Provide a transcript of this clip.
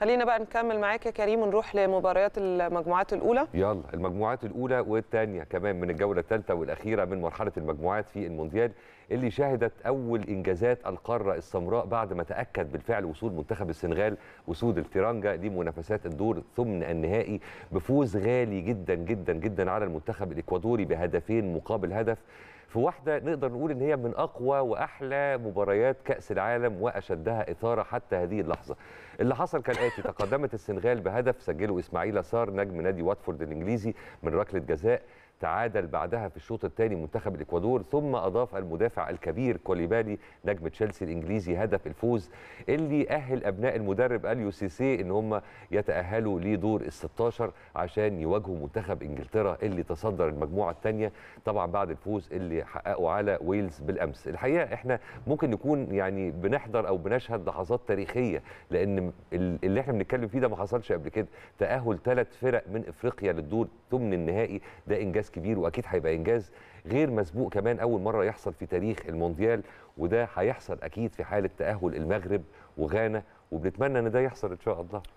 خلينا بقى نكمل معاك يا كريم ونروح لمباريات المجموعات الاولى يلا المجموعات الاولى والثانيه كمان من الجوله الثالثه والاخيره من مرحله المجموعات في المونديال اللي شهدت أول إنجازات القارة السمراء بعد ما تأكد بالفعل وصول منتخب السنغال وسود التيرانجا لمنافسات الدور ثمن النهائي بفوز غالي جدا جدا جدا على المنتخب الإكوادوري بهدفين مقابل هدف في واحدة نقدر نقول إن هي من أقوى وأحلى مباريات كأس العالم وأشدها إثارة حتى هذه اللحظة. اللي حصل كالآتي تقدمت السنغال بهدف سجله إسماعيل سار نجم نادي واتفورد الإنجليزي من ركلة جزاء تعادل بعدها في الشوط الثاني منتخب الاكوادور ثم اضاف المدافع الكبير كوليبالي نجم تشيلسي الانجليزي هدف الفوز اللي اهل ابناء المدرب اليو سي سي ان هم يتاهلوا لدور ال 16 عشان يواجهوا منتخب انجلترا اللي تصدر المجموعه الثانيه طبعا بعد الفوز اللي حققه على ويلز بالامس الحقيقه احنا ممكن نكون يعني بنحضر او بنشهد لحظات تاريخيه لان اللي احنا بنتكلم فيه ده ما حصلش قبل كده تاهل ثلاث فرق من افريقيا للدور ثمن النهائي ده انجاز كبير واكيد هيبقى انجاز غير مسبوق كمان اول مره يحصل في تاريخ المونديال وده هيحصل اكيد في حاله تاهل المغرب وغانا وبنتمنى ان ده يحصل ان شاء الله